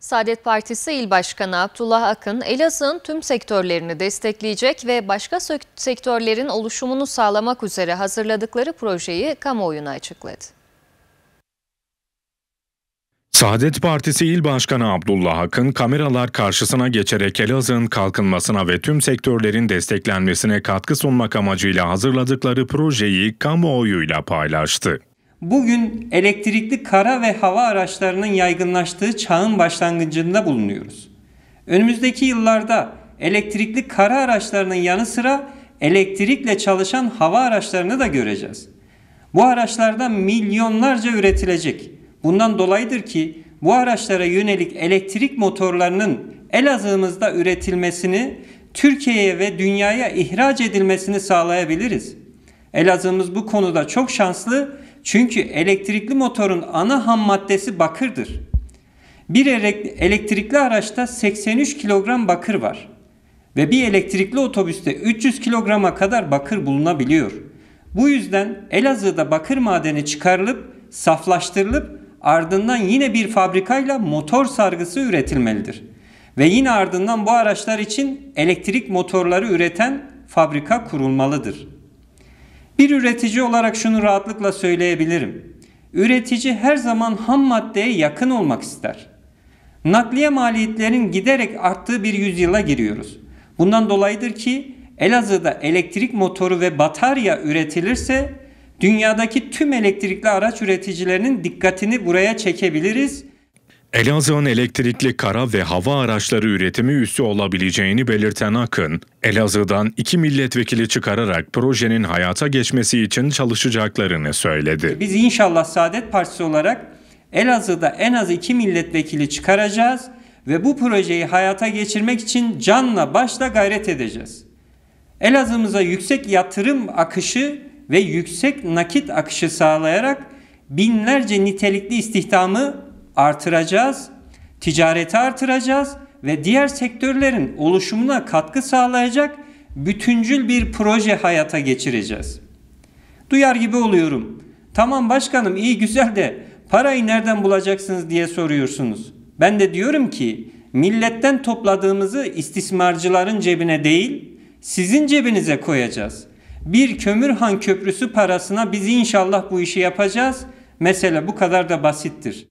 Saadet Partisi İl Başkanı Abdullah Akın, Elazığ'ın tüm sektörlerini destekleyecek ve başka sektörlerin oluşumunu sağlamak üzere hazırladıkları projeyi kamuoyuna açıkladı. Saadet Partisi İl Başkanı Abdullah Akın kameralar karşısına geçerek Elazığ'ın kalkınmasına ve tüm sektörlerin desteklenmesine katkı sunmak amacıyla hazırladıkları projeyi kamuoyuyla paylaştı bugün elektrikli kara ve hava araçlarının yaygınlaştığı çağın başlangıcında bulunuyoruz. Önümüzdeki yıllarda elektrikli kara araçlarının yanı sıra elektrikle çalışan hava araçlarını da göreceğiz. Bu araçlarda milyonlarca üretilecek. Bundan dolayıdır ki bu araçlara yönelik elektrik motorlarının Elazığ'ımızda üretilmesini, Türkiye'ye ve dünyaya ihraç edilmesini sağlayabiliriz. Elazığ'ımız bu konuda çok şanslı çünkü elektrikli motorun ana ham maddesi bakırdır. Bir elektrikli araçta 83 kilogram bakır var ve bir elektrikli otobüste 300 kilograma kadar bakır bulunabiliyor. Bu yüzden Elazığ'da bakır madeni çıkarılıp saflaştırılıp ardından yine bir fabrikayla motor sargısı üretilmelidir. Ve yine ardından bu araçlar için elektrik motorları üreten fabrika kurulmalıdır.'' Bir üretici olarak şunu rahatlıkla söyleyebilirim. Üretici her zaman ham maddeye yakın olmak ister. Nakliye maliyetlerinin giderek arttığı bir yüzyıla giriyoruz. Bundan dolayıdır ki Elazığ'da elektrik motoru ve batarya üretilirse dünyadaki tüm elektrikli araç üreticilerinin dikkatini buraya çekebiliriz Elazığ'ın elektrikli kara ve hava araçları üretimi üssü olabileceğini belirten Akın, Elazığ'dan iki milletvekili çıkararak projenin hayata geçmesi için çalışacaklarını söyledi. Biz inşallah Saadet Partisi olarak Elazığ'da en az iki milletvekili çıkaracağız ve bu projeyi hayata geçirmek için canla başla gayret edeceğiz. Elazığ'ımıza yüksek yatırım akışı ve yüksek nakit akışı sağlayarak binlerce nitelikli istihdamı artıracağız, ticareti artıracağız ve diğer sektörlerin oluşumuna katkı sağlayacak bütüncül bir proje hayata geçireceğiz. Duyar gibi oluyorum. Tamam başkanım iyi güzel de parayı nereden bulacaksınız diye soruyorsunuz. Ben de diyorum ki milletten topladığımızı istismarcıların cebine değil sizin cebinize koyacağız. Bir kömürhan köprüsü parasına biz inşallah bu işi yapacağız. Mesele bu kadar da basittir.